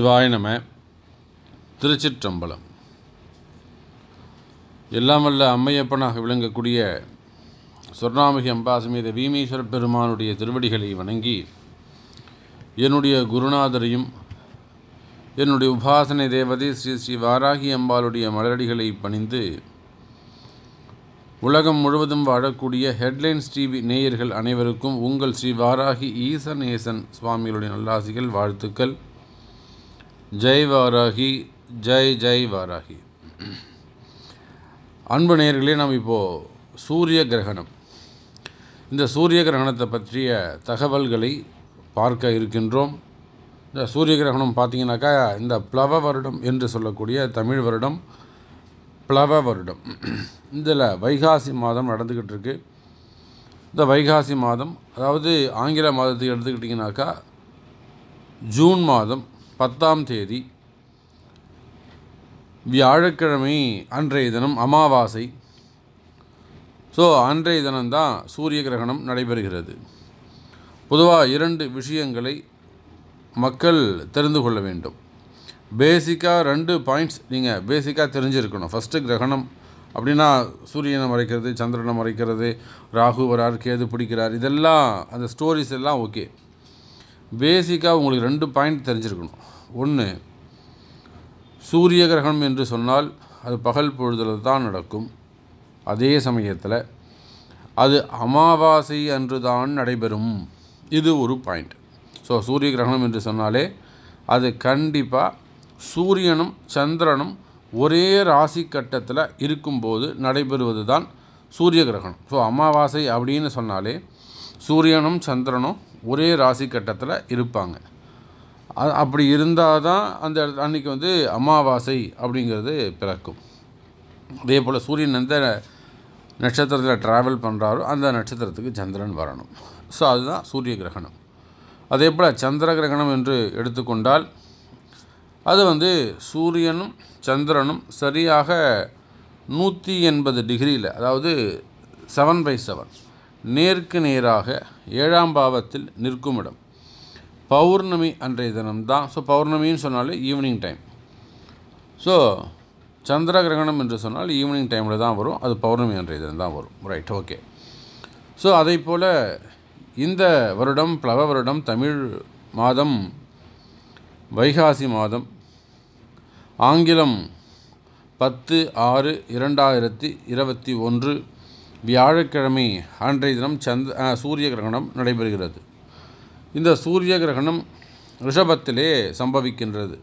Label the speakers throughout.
Speaker 1: சிவாய திருச்சிற்றம்பலம் எல்லாம் வல்ல அம்மையப்பனாக விளங்கக்கூடிய சொர்ணாமிகி அம்பாசமேத வீமீஸ்வர பெருமானுடைய திருவடிகளை வணங்கி என்னுடைய குருநாதரையும் என்னுடைய உபாசனை தேவதை ஸ்ரீ ஸ்ரீ வாராகி அம்பாளுடைய மலரடிகளை பணிந்து உலகம் முழுவதும் வாழக்கூடிய ஹெட்லைன்ஸ் டிவி நேயர்கள் அனைவருக்கும் உங்கள் ஸ்ரீ வாராகி ஈசநேசன் சுவாமிகளுடைய நல்லாசிகள் வாழ்த்துக்கள் ஜெய் வாராகி ஜெய் ஜெய் வாராகி அன்பு நேர்களே நாம் இப்போது சூரிய கிரகணம் இந்த சூரிய கிரகணத்தை பற்றிய தகவல்களை பார்க்க இருக்கின்றோம் இந்த சூரிய கிரகணம் பார்த்தீங்கன்னாக்கா இந்த பிளவ வருடம் என்று சொல்லக்கூடிய தமிழ் வருடம் பிளவ வருடம் இதில் வைகாசி மாதம் நடந்துக்கிட்டு இருக்கு இந்த வைகாசி மாதம் அதாவது ஆங்கில மாதத்துக்கு எடுத்துக்கிட்டிங்கனாக்கா ஜூன் மாதம் பத்தாம் தேதி வியாழக்கிழமை அன்றைய தினம் அமாவாசை ஸோ அன்றைய தினம்தான் சூரிய கிரகணம் நடைபெறுகிறது பொதுவாக இரண்டு விஷயங்களை மக்கள் தெரிந்து கொள்ள வேண்டும் பேசிக்காக ரெண்டு பாயிண்ட்ஸ் நீங்கள் பேசிக்காக தெரிஞ்சிருக்கணும் ஃபஸ்ட்டு கிரகணம் அப்படின்னா சூரியனை மறைக்கிறது சந்திரனை மறைக்கிறது ராகு வரார் கேது பிடிக்கிறார் இதெல்லாம் அந்த ஸ்டோரிஸ் எல்லாம் ஓகே பேசிக்காக உங்களுக்கு ரெண்டு பாயிண்ட் தெரிஞ்சிருக்கணும் ஒன்று சூரிய கிரகணம் என்று சொன்னால் அது பகல் பொழுதில் தான் நடக்கும் அதே சமயத்தில் அது அமாவாசை அன்று தான் நடைபெறும் இது ஒரு பாயிண்ட் ஸோ சூரிய கிரகணம் என்று சொன்னாலே அது கண்டிப்பாக சூரியனும் சந்திரனும் ஒரே ராசி கட்டத்தில் இருக்கும்போது நடைபெறுவது தான் சூரிய கிரகணம் ஸோ அமாவாசை அப்படின்னு சொன்னாலே சூரியனும் சந்திரனும் ஒரே ராசி கட்டத்தில் இருப்பாங்க அப்படி இருந்தால் தான் அந்த அன்னைக்கு வந்து அமாவாசை அப்படிங்கிறது பிறக்கும் அதே போல் சூரியன் எந்த நட்சத்திரத்தில் ட்ராவல் பண்ணுறாரோ அந்த நட்சத்திரத்துக்கு சந்திரன் வரணும் ஸோ அதுதான் சூரிய கிரகணம் அதே போல் சந்திர கிரகணம் என்று எடுத்துக்கொண்டால் அது வந்து சூரியனும் சந்திரனும் சரியாக நூற்றி எண்பது டிகிரியில் அதாவது செவன் பை செவன் நேருக்கு நேராக ஏழாம் பாவத்தில் நிற்கும் இடம் பௌர்ணமி அன்றைய தினம் தான் ஸோ பௌர்ணமின்னு சொன்னாலே ஈவினிங் டைம் ஸோ சந்திர கிரகணம் என்று சொன்னால் ஈவினிங் டைமில் தான் வரும் அது பௌர்ணமி அன்றைய தினம் தான் வரும் ரைட் ஓகே ஸோ அதே போல் இந்த வருடம் பிளவ வருடம் தமிழ் மாதம் வைகாசி மாதம் ஆங்கிலம் பத்து ஆறு இரண்டாயிரத்தி இருபத்தி ஒன்று வியாழக்கிழமை அன்றைய தினம் சந்த சூரிய கிரகணம் நடைபெறுகிறது இந்த சூரிய கிரகணம் ரிஷபத்திலே சம்பவிக்கின்றது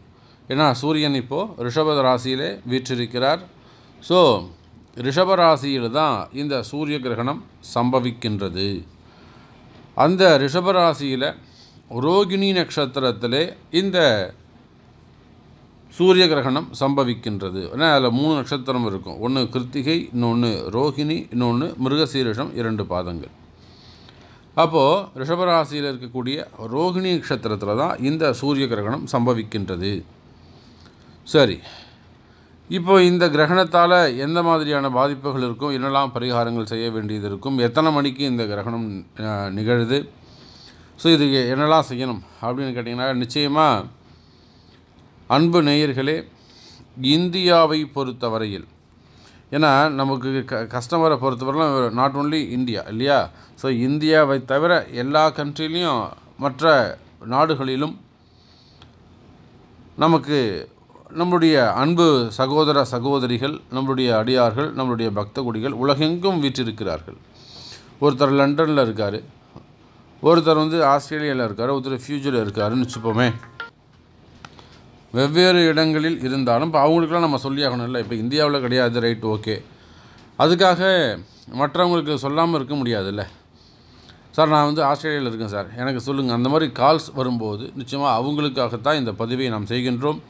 Speaker 1: ஏன்னா சூரியன் இப்போது ரிஷப ராசியிலே வீற்றிருக்கிறார் ஸோ ரிஷப ராசியில் தான் இந்த சூரிய கிரகணம் சம்பவிக்கின்றது அந்த ரிஷப ராசியில் ரோகிணி நட்சத்திரத்திலே இந்த சூரிய கிரகணம் சம்பவிக்கின்றது ஏன்னா அதில் மூணு நட்சத்திரம் இருக்கும் ஒன்று கிருத்திகை இன்னொன்று ரோகிணி இன்னொன்று மிருகசீரிஷம் இரண்டு பாதங்கள் அப்போது ரிஷபராசியில் இருக்கக்கூடிய ரோகிணி நட்சத்திரத்தில் தான் இந்த சூரிய கிரகணம் சம்பவிக்கின்றது சரி இப்போ இந்த கிரகணத்தால் எந்த மாதிரியான பாதிப்புகள் இருக்கும் என்னெல்லாம் பரிகாரங்கள் செய்ய வேண்டியது இருக்கும் எத்தனை மணிக்கு இந்த கிரகணம் நிகழுது ஸோ இது என்னெல்லாம் செய்யணும் அப்படின்னு கேட்டிங்கன்னா நிச்சயமாக அன்பு நேயர்களே இந்தியாவை பொறுத்தவரையில் ஏன்னா நமக்கு க கஸ்டமரை பொறுத்தவரைலாம் நாட் ஓன்லி இந்தியா இல்லையா ஸோ இந்தியாவை தவிர எல்லா கண்ட்ரிலையும் மற்ற நாடுகளிலும் நமக்கு நம்முடைய அன்பு சகோதர சகோதரிகள் நம்முடைய அடியார்கள் நம்முடைய பக்த குடிகள் உலகெங்கும் வீற்றிருக்கிறார்கள் ஒருத்தர் லண்டனில் இருக்கார் ஒருத்தர் வந்து ஆஸ்திரேலியாவில் இருக்கார் ஒருத்தர் ஃபியூச்சரில் இருக்காருன்னு வச்சுப்போமே வெவ்வேறு இடங்களில் இருந்தாலும் இப்போ அவங்களுக்குலாம் நம்ம சொல்லி இல்லை இப்போ இந்தியாவில் கிடையாது ரைட் ஓகே அதுக்காக மற்றவங்களுக்கு சொல்லாமல் இருக்க முடியாதுல்ல சார் நான் வந்து ஆஸ்திரேலியாவில் இருக்கேன் சார் எனக்கு சொல்லுங்கள் அந்த மாதிரி கால்ஸ் வரும்போது நிச்சயமாக அவங்களுக்காகத்தான் இந்த பதிவை நாம் செய்கின்றோம்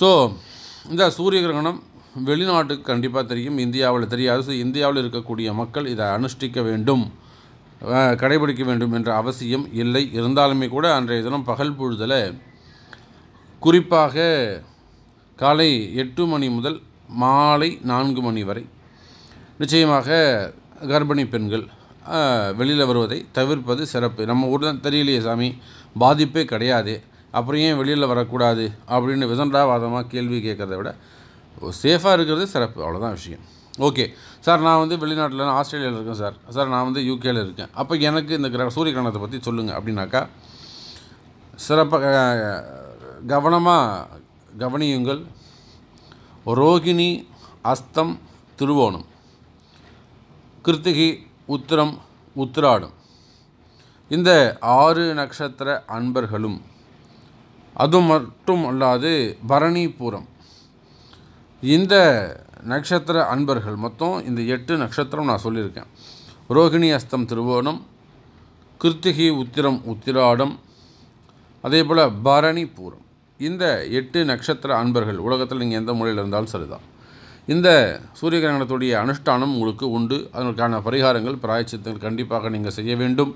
Speaker 1: ஸோ இந்த சூரிய கிரகணம் வெளிநாட்டுக்கு கண்டிப்பாக தெரியும் இந்தியாவில் தெரியாது ஸோ இந்தியாவில் இருக்கக்கூடிய மக்கள் இதை அனுஷ்டிக்க வேண்டும் கடைபிடிக்க வேண்டும் என்ற அவசியம் இல்லை இருந்தாலுமே கூட அன்றைய தினம் பகல் பொழுதலை குறிப்பாக காலை எட்டு மணி முதல் மாலை நான்கு மணி வரை நிச்சயமாக கர்ப்பிணி பெண்கள் வெளியில் வருவதை தவிர்ப்பது சிறப்பு நம்ம ஊரில் தெரியலையே சாமி பாதிப்பே கிடையாது அப்புறம் ஏன் வெளியில் வரக்கூடாது அப்படின்னு விசண்டாவாதமாக கேள்வி கேட்குறத விட சேஃபாக இருக்கிறது சிறப்பு அவ்வளோதான் விஷயம் ஓகே சார் நான் வந்து வெளிநாட்டில் ஆஸ்திரேலியாவில் இருக்கேன் சார் சார் நான் வந்து யூகேயில் இருக்கேன் அப்போ எனக்கு இந்த கிர சூரிய கிரணத்தை பற்றி சொல்லுங்கள் அப்படின்னாக்கா சிறப்பாக கவனமாக கவனியுங்கள் ரோகிணி அஸ்தம் திருவோணம் கிருத்திகி உத்திரம் உத்திராடம் இந்த ஆறு நட்சத்திர அன்பர்களும் அது மட்டும் அல்லாது பரணிபுரம் இந்த நட்சத்திர அன்பர்கள் மொத்தம் இந்த எட்டு நட்சத்திரம் நான் சொல்லியிருக்கேன் ரோகிணி அஸ்தம் திருவோணம் கிருத்திகி உத்திரம் உத்திராடம் அதே போல் பரணிபுரம் இந்த எட்டு நட்சத்திர அன்பர்கள் உலகத்தில் நீங்கள் எந்த மொழியில் இருந்தாலும் சரிதான் இந்த சூரிய கிரகணத்துடைய அனுஷ்டானம் உங்களுக்கு உண்டு அதற்கான பரிகாரங்கள் பிராயச்சித்தங்கள் கண்டிப்பாக நீங்கள் செய்ய வேண்டும்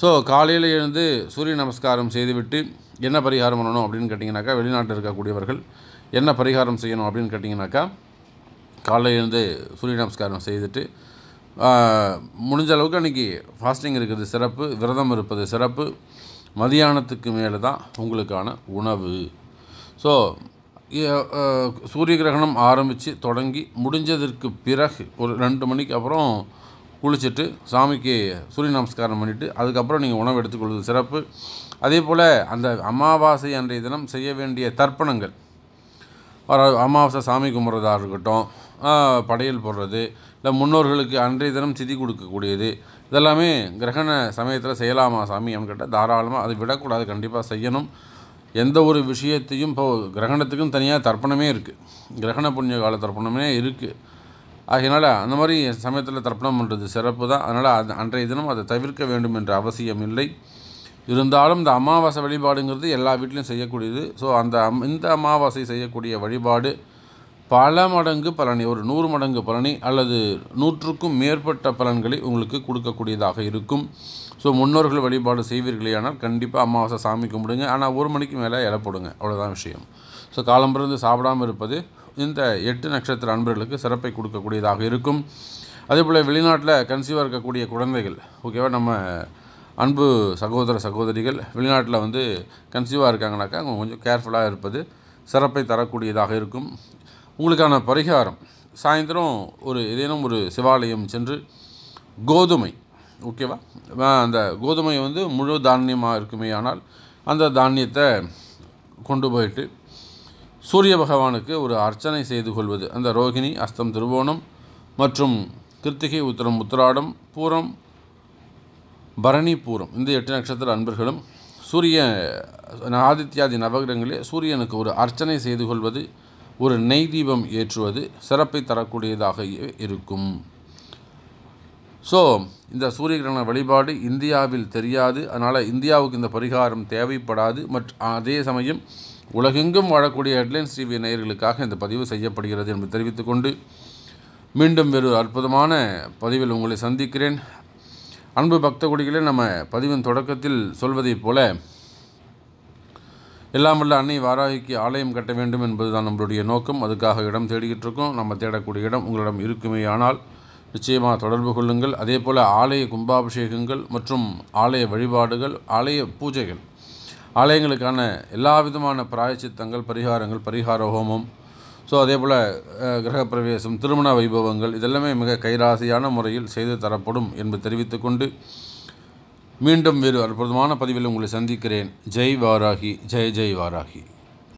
Speaker 1: ஸோ காலையில் எழுந்து சூரிய நமஸ்காரம் செய்துவிட்டு என்ன பரிகாரம் பண்ணணும் அப்படின்னு கேட்டிங்கனாக்கா வெளிநாட்டில் இருக்கக்கூடியவர்கள் என்ன பரிகாரம் செய்யணும் அப்படின்னு கேட்டிங்கனாக்கா காலையில் எழுந்து சூரிய நமஸ்காரம் செய்துட்டு முடிஞ்ச அளவுக்கு அன்றைக்கி ஃபாஸ்டிங் இருக்கிறது சிறப்பு விரதம் இருப்பது சிறப்பு மதியானத்துக்கு மேலே தான் உங்களுக்கான உணவு ஸோ சூரிய கிரகணம் ஆரம்பித்து தொடங்கி முடிஞ்சதற்கு பிறகு ஒரு ரெண்டு மணிக்கு அப்புறம் குளிச்சுட்டு சாமிக்கு சூரிய நமஸ்காரம் பண்ணிவிட்டு அதுக்கப்புறம் நீங்கள் உணவு எடுத்துக்கொள்வது சிறப்பு அதே போல் அந்த அமாவாசை அன்றைய தினம் செய்ய வேண்டிய தர்ப்பணங்கள் அமாவாசை சாமி கும்பிட்றதாக இருக்கட்டும் படையல் போடுறது இல்லை முன்னோர்களுக்கு அன்றைய தினம் சிதி கொடுக்கக்கூடியது இதெல்லாமே கிரகண சமயத்தில் செய்யலாமா சாமி அப்படின்னு கேட்டால் தாராளமாக அதை விடக்கூடாது கண்டிப்பாக செய்யணும் எந்த ஒரு விஷயத்தையும் இப்போது கிரகணத்துக்கும் தனியாக தர்ப்பணமே இருக்குது கிரகண புண்ணிய கால தர்ப்பணமே இருக்குது ஆகையினால் அந்த மாதிரி சமயத்தில் தர்ப்பணம் பண்ணுறது சிறப்பு தான் அதனால் அது அன்றைய தினம் அதை தவிர்க்க வேண்டும் என்ற அவசியம் இல்லை இருந்தாலும் இந்த அமாவாசை வழிபாடுங்கிறது எல்லா வீட்லேயும் செய்யக்கூடியது ஸோ அந்த இந்த அமாவாசை செய்யக்கூடிய வழிபாடு பல மடங்கு பலனை ஒரு நூறு மடங்கு பலனை அல்லது நூற்றுக்கும் மேற்பட்ட பலன்களை உங்களுக்கு கொடுக்கக்கூடியதாக இருக்கும் ஸோ முன்னோர்கள் வழிபாடு செய்வீர்களே ஆனால் கண்டிப்பாக அமாவாசை சாமி கும்பிடுங்க ஆனால் ஒரு மணிக்கு மேலே இலை போடுங்க அவ்வளோதான் விஷயம் ஸோ காலம் பிறந்து சாப்பிடாமல் இருப்பது இந்த எட்டு நட்சத்திர அன்பர்களுக்கு சிறப்பை கொடுக்கக்கூடியதாக இருக்கும் அதே போல் வெளிநாட்டில் கன்சீவாக இருக்கக்கூடிய குழந்தைகள் ஓகேவா நம்ம அன்பு சகோதர சகோதரிகள் வெளிநாட்டில் வந்து கன்சீவாக இருக்காங்கனாக்கா அவங்க கொஞ்சம் கேர்ஃபுல்லாக இருப்பது சிறப்பை தரக்கூடியதாக இருக்கும் உங்களுக்கான பரிகாரம் சாயந்தரம் ஒரு ஏதேனும் ஒரு சிவாலயம் சென்று கோதுமை ஓகேவா அந்த கோதுமை வந்து முழு தானியமாக இருக்குமே ஆனால் அந்த தானியத்தை கொண்டு போயிட்டு சூரிய பகவானுக்கு ஒரு அர்ச்சனை செய்து கொள்வது அந்த ரோகிணி அஸ்தம் திருவோணம் மற்றும் கிருத்திகை உத்தரம் உத்திராடம் பூரம் பரணி பூரம் இந்த எட்டு நட்சத்திர அன்பர்களும் சூரிய ஆதித்யாதி நவகிரகங்களே சூரியனுக்கு ஒரு அர்ச்சனை செய்து கொள்வது ஒரு நெய் தீபம் ஏற்றுவது சிறப்பை தரக்கூடியதாக இருக்கும் ஸோ இந்த சூரிய கிரகண வழிபாடு இந்தியாவில் தெரியாது அதனால் இந்தியாவுக்கு இந்த பரிகாரம் தேவைப்படாது மற்றும் அதே சமயம் உலகெங்கும் வாழக்கூடிய ஹெட்லைன்ஸ் டிவி நேயர்களுக்காக இந்த பதிவு செய்யப்படுகிறது என்று தெரிவித்துக்கொண்டு மீண்டும் வேறு அற்புதமான பதிவில் உங்களை சந்திக்கிறேன் அன்பு பக்தகுடிகளே நம்ம பதிவின் தொடக்கத்தில் சொல்வதைப் போல எல்லாம் வல்ல அன்னை வாராகிக்கு ஆலயம் கட்ட வேண்டும் என்பது தான் நம்மளுடைய நோக்கம் அதுக்காக இடம் தேடிக்கிட்டு இருக்கோம் நம்ம தேடக்கூடிய இடம் உங்களிடம் இருக்குமே ஆனால் நிச்சயமாக தொடர்பு கொள்ளுங்கள் அதே போல் ஆலய கும்பாபிஷேகங்கள் மற்றும் ஆலய வழிபாடுகள் ஆலய பூஜைகள் ஆலயங்களுக்கான எல்லா விதமான பிராயச்சித்தங்கள் பரிகாரங்கள் பரிகார ஹோமம் ஸோ அதே போல் கிரகப்பிரவேசம் திருமண வைபவங்கள் இதெல்லாமே மிக கைராசியான முறையில் செய்து தரப்படும் என்று தெரிவித்துக்கொண்டு மீண்டும் வேறு அற்புதமான பதிவில் உங்களை சந்திக்கிறேன் ஜெய் வாராகி ஜெய் ஜெய் வாராகி